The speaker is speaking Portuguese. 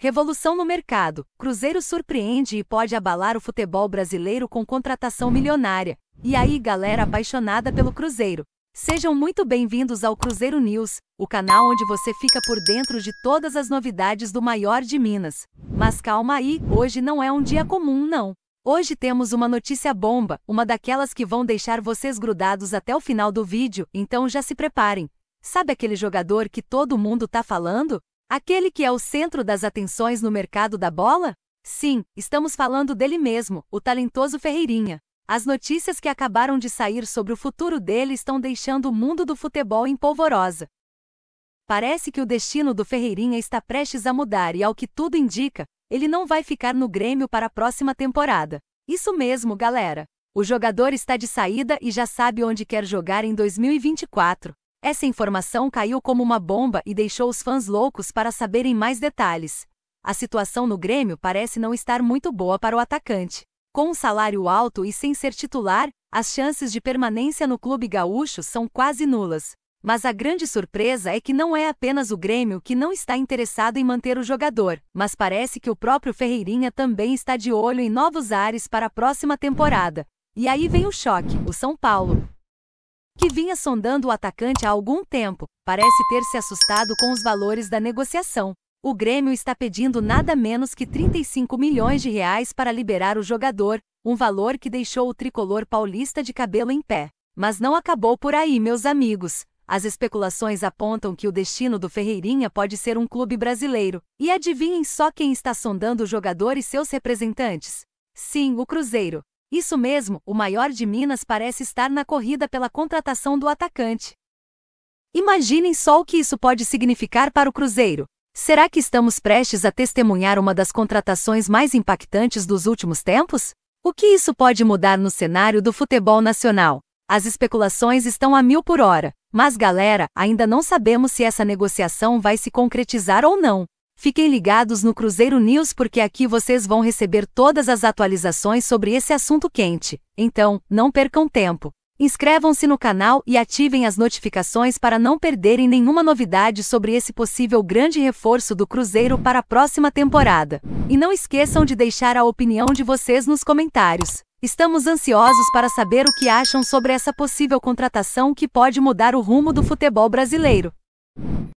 Revolução no mercado. Cruzeiro surpreende e pode abalar o futebol brasileiro com contratação milionária. E aí, galera apaixonada pelo Cruzeiro. Sejam muito bem-vindos ao Cruzeiro News, o canal onde você fica por dentro de todas as novidades do maior de Minas. Mas calma aí, hoje não é um dia comum, não. Hoje temos uma notícia bomba, uma daquelas que vão deixar vocês grudados até o final do vídeo, então já se preparem. Sabe aquele jogador que todo mundo tá falando? Aquele que é o centro das atenções no mercado da bola? Sim, estamos falando dele mesmo, o talentoso Ferreirinha. As notícias que acabaram de sair sobre o futuro dele estão deixando o mundo do futebol em polvorosa. Parece que o destino do Ferreirinha está prestes a mudar e, ao que tudo indica, ele não vai ficar no Grêmio para a próxima temporada. Isso mesmo, galera. O jogador está de saída e já sabe onde quer jogar em 2024. Essa informação caiu como uma bomba e deixou os fãs loucos para saberem mais detalhes. A situação no Grêmio parece não estar muito boa para o atacante. Com um salário alto e sem ser titular, as chances de permanência no clube gaúcho são quase nulas. Mas a grande surpresa é que não é apenas o Grêmio que não está interessado em manter o jogador, mas parece que o próprio Ferreirinha também está de olho em novos ares para a próxima temporada. E aí vem o choque: o São Paulo que vinha sondando o atacante há algum tempo, parece ter se assustado com os valores da negociação. O Grêmio está pedindo nada menos que 35 milhões de reais para liberar o jogador, um valor que deixou o tricolor paulista de cabelo em pé. Mas não acabou por aí, meus amigos. As especulações apontam que o destino do Ferreirinha pode ser um clube brasileiro. E adivinhem só quem está sondando o jogador e seus representantes? Sim, o Cruzeiro. Isso mesmo, o maior de Minas parece estar na corrida pela contratação do atacante. Imaginem só o que isso pode significar para o Cruzeiro. Será que estamos prestes a testemunhar uma das contratações mais impactantes dos últimos tempos? O que isso pode mudar no cenário do futebol nacional? As especulações estão a mil por hora, mas galera, ainda não sabemos se essa negociação vai se concretizar ou não. Fiquem ligados no Cruzeiro News porque aqui vocês vão receber todas as atualizações sobre esse assunto quente. Então, não percam tempo. Inscrevam-se no canal e ativem as notificações para não perderem nenhuma novidade sobre esse possível grande reforço do Cruzeiro para a próxima temporada. E não esqueçam de deixar a opinião de vocês nos comentários. Estamos ansiosos para saber o que acham sobre essa possível contratação que pode mudar o rumo do futebol brasileiro.